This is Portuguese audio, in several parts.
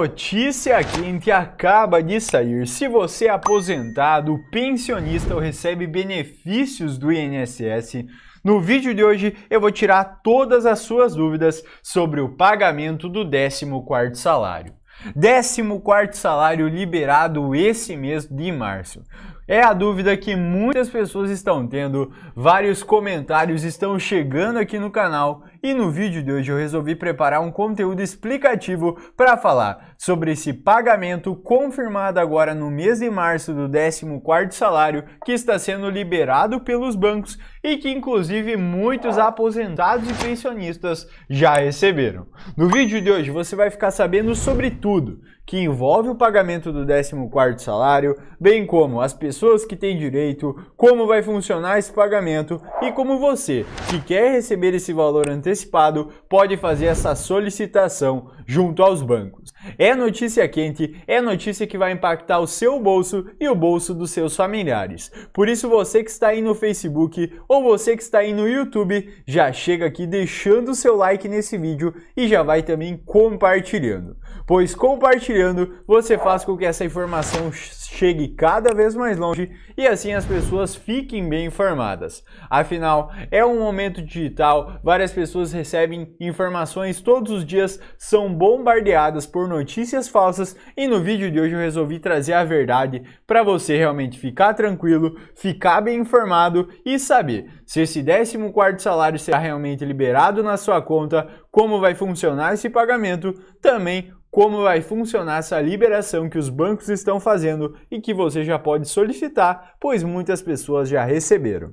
notícia quente acaba de sair. Se você é aposentado, pensionista ou recebe benefícios do INSS, no vídeo de hoje eu vou tirar todas as suas dúvidas sobre o pagamento do 14º salário. 14º salário liberado esse mês de março. É a dúvida que muitas pessoas estão tendo, vários comentários estão chegando aqui no canal e no vídeo de hoje eu resolvi preparar um conteúdo explicativo para falar sobre esse pagamento confirmado agora no mês de março do 14º salário que está sendo liberado pelos bancos e que inclusive muitos aposentados e pensionistas já receberam. No vídeo de hoje você vai ficar sabendo sobre tudo que envolve o pagamento do 14º salário, bem como as pessoas que têm direito, como vai funcionar esse pagamento e como você, que quer receber esse valor antecipado antecipado pode fazer essa solicitação junto aos bancos. É notícia quente, é notícia que vai impactar o seu bolso e o bolso dos seus familiares. Por isso, você que está aí no Facebook ou você que está aí no YouTube, já chega aqui deixando o seu like nesse vídeo e já vai também compartilhando. Pois compartilhando, você faz com que essa informação chegue cada vez mais longe e assim as pessoas fiquem bem informadas. Afinal, é um momento digital, várias pessoas pessoas recebem informações todos os dias, são bombardeadas por notícias falsas e no vídeo de hoje eu resolvi trazer a verdade para você realmente ficar tranquilo, ficar bem informado e saber se esse 14º salário será realmente liberado na sua conta, como vai funcionar esse pagamento, também como vai funcionar essa liberação que os bancos estão fazendo e que você já pode solicitar, pois muitas pessoas já receberam.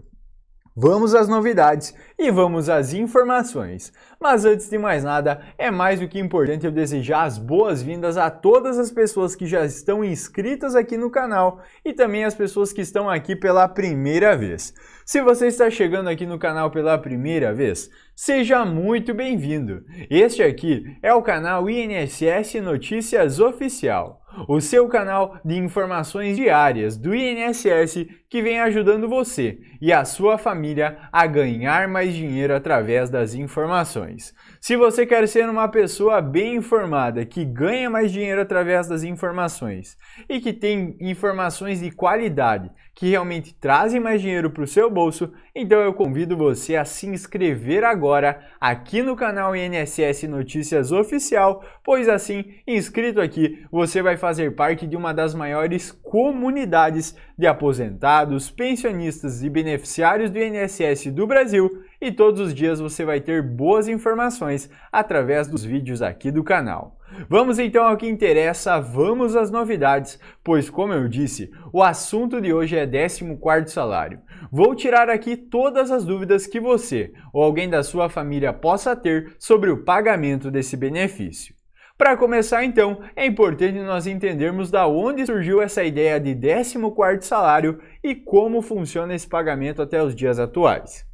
Vamos às novidades e vamos às informações. Mas antes de mais nada, é mais do que importante eu desejar as boas-vindas a todas as pessoas que já estão inscritas aqui no canal e também as pessoas que estão aqui pela primeira vez. Se você está chegando aqui no canal pela primeira vez, seja muito bem-vindo. Este aqui é o canal INSS Notícias Oficial o seu canal de informações diárias do INSS que vem ajudando você e a sua família a ganhar mais dinheiro através das informações. Se você quer ser uma pessoa bem informada, que ganha mais dinheiro através das informações e que tem informações de qualidade que realmente trazem mais dinheiro para o seu bolso, então eu convido você a se inscrever agora aqui no canal INSS Notícias Oficial, pois assim, inscrito aqui, você vai fazer parte de uma das maiores comunidades de aposentados, pensionistas e beneficiários do INSS do Brasil e todos os dias você vai ter boas informações através dos vídeos aqui do canal. Vamos então ao que interessa, vamos às novidades, pois como eu disse, o assunto de hoje é 14º salário. Vou tirar aqui todas as dúvidas que você ou alguém da sua família possa ter sobre o pagamento desse benefício. Para começar então, é importante nós entendermos da onde surgiu essa ideia de 14º salário e como funciona esse pagamento até os dias atuais.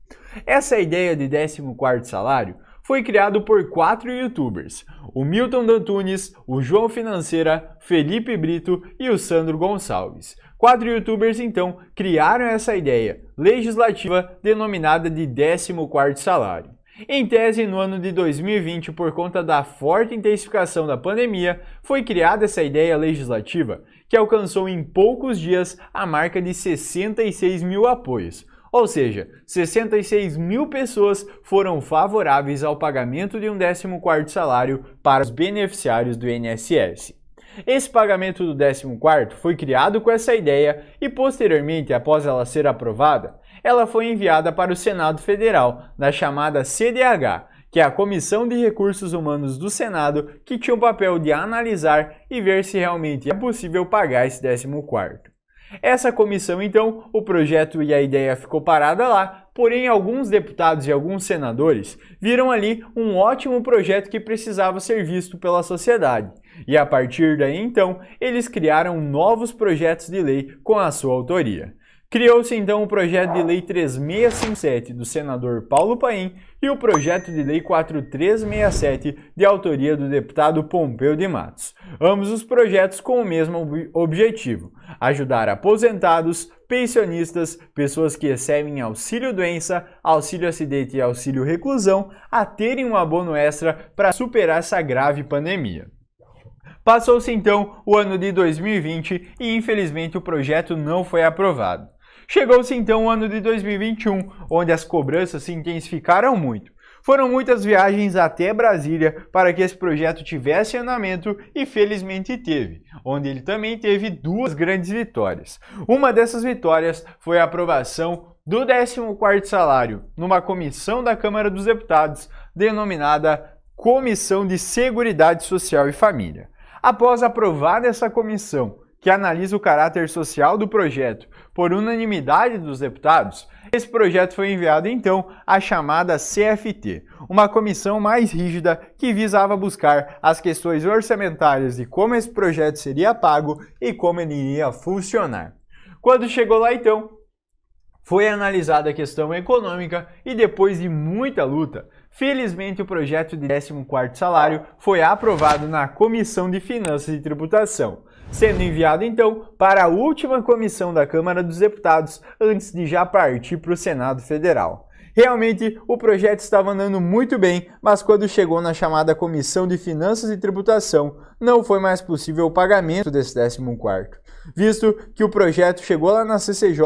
Essa ideia de 14º salário foi criado por quatro youtubers, o Milton Dantunes, o João Financeira, Felipe Brito e o Sandro Gonçalves. Quatro youtubers então criaram essa ideia legislativa denominada de 14º salário. Em tese, no ano de 2020, por conta da forte intensificação da pandemia, foi criada essa ideia legislativa que alcançou em poucos dias a marca de 66 mil apoios, ou seja, 66 mil pessoas foram favoráveis ao pagamento de um 14º salário para os beneficiários do INSS. Esse pagamento do 14º foi criado com essa ideia e posteriormente, após ela ser aprovada, ela foi enviada para o Senado Federal, na chamada CDH, que é a Comissão de Recursos Humanos do Senado, que tinha o papel de analisar e ver se realmente é possível pagar esse 14º. Essa comissão, então, o projeto e a ideia ficou parada lá, porém alguns deputados e alguns senadores viram ali um ótimo projeto que precisava ser visto pela sociedade. E a partir daí então, eles criaram novos projetos de lei com a sua autoria. Criou-se então o projeto de lei 3657 do senador Paulo Paim e o projeto de lei 4367 de autoria do deputado Pompeu de Matos. Ambos os projetos com o mesmo objetivo: ajudar aposentados, pensionistas, pessoas que recebem auxílio doença, auxílio acidente e auxílio reclusão a terem um abono extra para superar essa grave pandemia. Passou-se então o ano de 2020 e infelizmente o projeto não foi aprovado. Chegou-se então o ano de 2021, onde as cobranças se intensificaram muito. Foram muitas viagens até Brasília para que esse projeto tivesse andamento e felizmente teve, onde ele também teve duas grandes vitórias. Uma dessas vitórias foi a aprovação do 14º salário numa comissão da Câmara dos Deputados denominada Comissão de Seguridade Social e Família. Após aprovada essa comissão que analisa o caráter social do projeto por unanimidade dos deputados, esse projeto foi enviado então à chamada CFT, uma comissão mais rígida que visava buscar as questões orçamentárias de como esse projeto seria pago e como ele iria funcionar. Quando chegou lá então, foi analisada a questão econômica e depois de muita luta, felizmente o projeto de 14º salário foi aprovado na Comissão de Finanças e Tributação sendo enviado então para a última comissão da Câmara dos Deputados antes de já partir para o Senado Federal. Realmente o projeto estava andando muito bem, mas quando chegou na chamada Comissão de Finanças e Tributação, não foi mais possível o pagamento desse 14, visto que o projeto chegou lá na CCJ,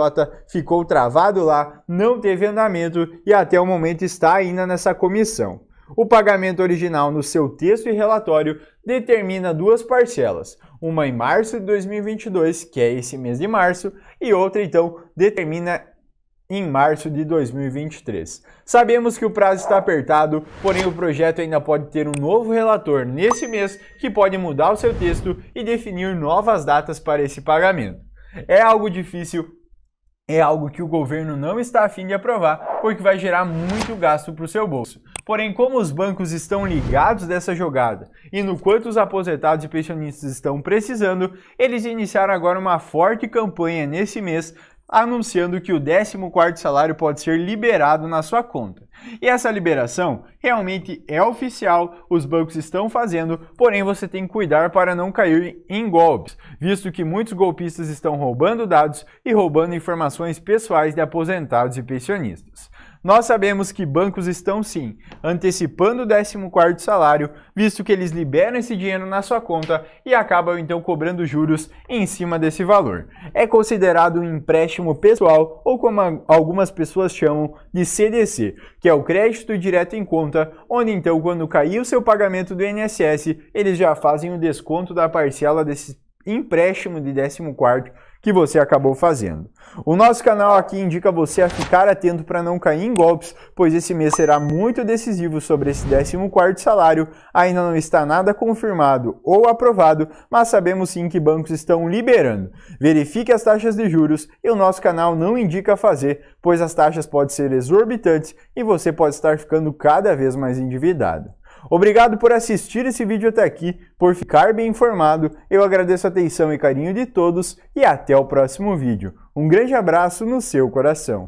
ficou travado lá, não teve andamento e até o momento está ainda nessa comissão. O pagamento original no seu texto e relatório determina duas parcelas, uma em março de 2022, que é esse mês de março, e outra então determina em março de 2023. Sabemos que o prazo está apertado, porém o projeto ainda pode ter um novo relator nesse mês que pode mudar o seu texto e definir novas datas para esse pagamento. É algo difícil, é algo que o governo não está afim de aprovar, porque vai gerar muito gasto para o seu bolso. Porém, como os bancos estão ligados dessa jogada e no quanto os aposentados e pensionistas estão precisando, eles iniciaram agora uma forte campanha nesse mês anunciando que o 14º salário pode ser liberado na sua conta. E essa liberação realmente é oficial, os bancos estão fazendo, porém você tem que cuidar para não cair em golpes, visto que muitos golpistas estão roubando dados e roubando informações pessoais de aposentados e pensionistas. Nós sabemos que bancos estão sim antecipando o 14º salário, visto que eles liberam esse dinheiro na sua conta e acabam então cobrando juros em cima desse valor. É considerado um empréstimo pessoal ou como algumas pessoas chamam de CDC, que é o crédito direto em conta, onde então quando cair o seu pagamento do INSS, eles já fazem o desconto da parcela desse empréstimo de 14 que você acabou fazendo. O nosso canal aqui indica você a ficar atento para não cair em golpes, pois esse mês será muito decisivo sobre esse 14 salário. Ainda não está nada confirmado ou aprovado, mas sabemos sim que bancos estão liberando. Verifique as taxas de juros e o nosso canal não indica fazer, pois as taxas podem ser exorbitantes e você pode estar ficando cada vez mais endividado. Obrigado por assistir esse vídeo até aqui, por ficar bem informado. Eu agradeço a atenção e carinho de todos e até o próximo vídeo. Um grande abraço no seu coração.